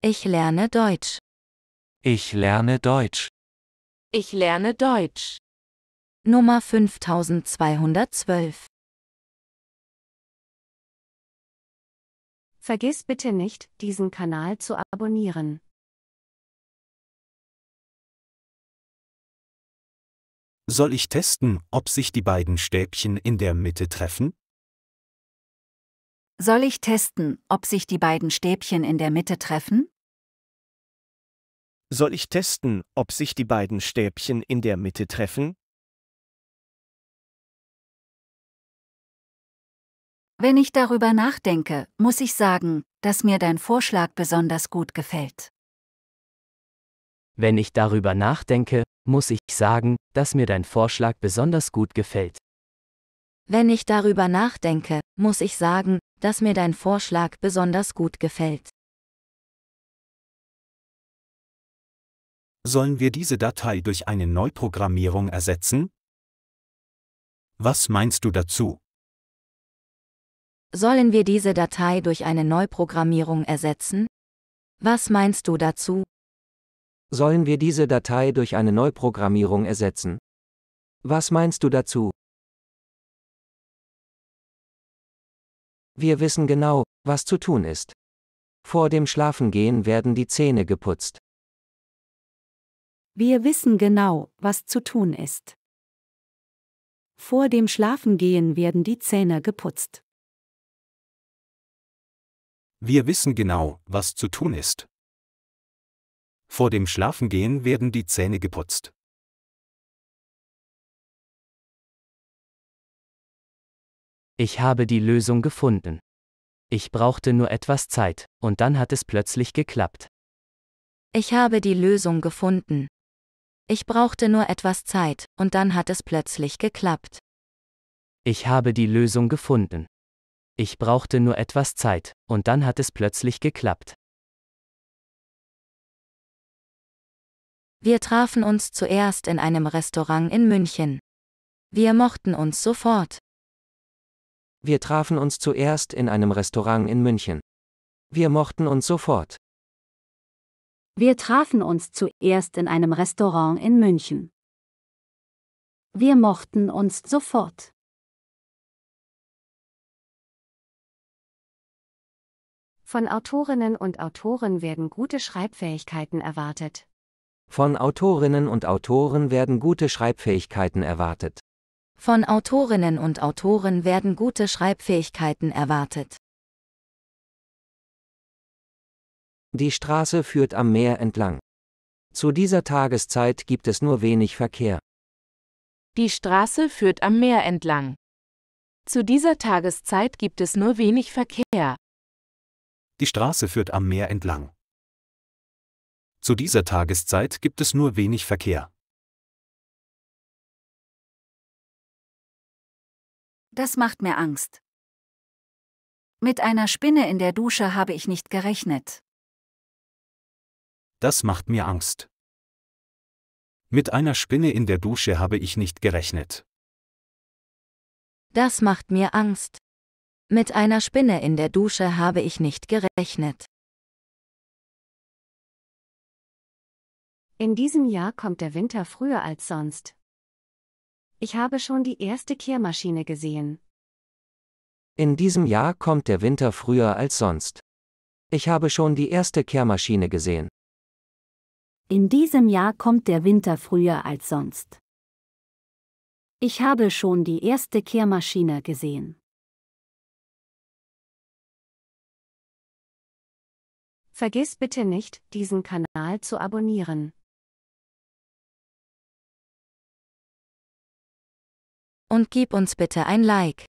Ich lerne Deutsch. Ich lerne Deutsch. Ich lerne Deutsch. Nummer 5212. Vergiss bitte nicht, diesen Kanal zu abonnieren. Soll ich testen, ob sich die beiden Stäbchen in der Mitte treffen? Soll ich testen, ob sich die beiden Stäbchen in der Mitte treffen? Soll ich testen, ob sich die beiden Stäbchen in der Mitte treffen? Wenn ich darüber nachdenke, muss ich sagen, dass mir dein Vorschlag besonders gut gefällt. Wenn ich darüber nachdenke, muss ich sagen, dass mir dein Vorschlag besonders gut gefällt. Wenn ich darüber nachdenke, muss ich sagen, dass mir dein Vorschlag besonders gut gefällt. Sollen wir diese Datei durch eine Neuprogrammierung ersetzen? Was meinst du dazu? Sollen wir diese Datei durch eine Neuprogrammierung ersetzen? Was meinst du dazu? Sollen wir diese Datei durch eine Neuprogrammierung ersetzen? Was meinst du dazu? Wir wissen genau, was zu tun ist. Vor dem Schlafengehen werden die Zähne geputzt. Wir wissen genau, was zu tun ist. Vor dem Schlafengehen werden die Zähne geputzt. Wir wissen genau, was zu tun ist. Vor dem Schlafengehen werden die Zähne geputzt. Ich habe die Lösung gefunden. Ich brauchte nur etwas Zeit, und dann hat es plötzlich geklappt. Ich habe die Lösung gefunden. Ich brauchte nur etwas Zeit, und dann hat es plötzlich geklappt. Ich habe die Lösung gefunden. Ich brauchte nur etwas Zeit, und dann hat es plötzlich geklappt. Wir trafen uns zuerst in einem Restaurant in München. Wir mochten uns sofort. Wir trafen uns zuerst in einem Restaurant in München. Wir mochten uns sofort. Wir trafen uns zuerst in einem Restaurant in München. Wir mochten uns sofort. Von Autorinnen und Autoren werden gute Schreibfähigkeiten erwartet. Von Autorinnen und Autoren werden gute Schreibfähigkeiten erwartet. Von Autorinnen und Autoren werden gute Schreibfähigkeiten erwartet. Die Straße führt am Meer entlang. Zu dieser Tageszeit gibt es nur wenig Verkehr. Die Straße führt am Meer entlang. Zu dieser Tageszeit gibt es nur wenig Verkehr. Die Straße führt am Meer entlang. Zu dieser Tageszeit gibt es nur wenig Verkehr. Das macht mir Angst. Mit einer Spinne in der Dusche habe ich nicht gerechnet. Das macht mir Angst. Mit einer Spinne in der Dusche habe ich nicht gerechnet. Das macht mir Angst. Mit einer Spinne in der Dusche habe ich nicht gerechnet. In diesem Jahr kommt der Winter früher als sonst. Ich habe schon die erste Kehrmaschine gesehen. In diesem Jahr kommt der Winter früher als sonst. Ich habe schon die erste Kehrmaschine gesehen. In diesem Jahr kommt der Winter früher als sonst. Ich habe schon die erste Kehrmaschine gesehen. Vergiss bitte nicht, diesen Kanal zu abonnieren. Und gib uns bitte ein Like.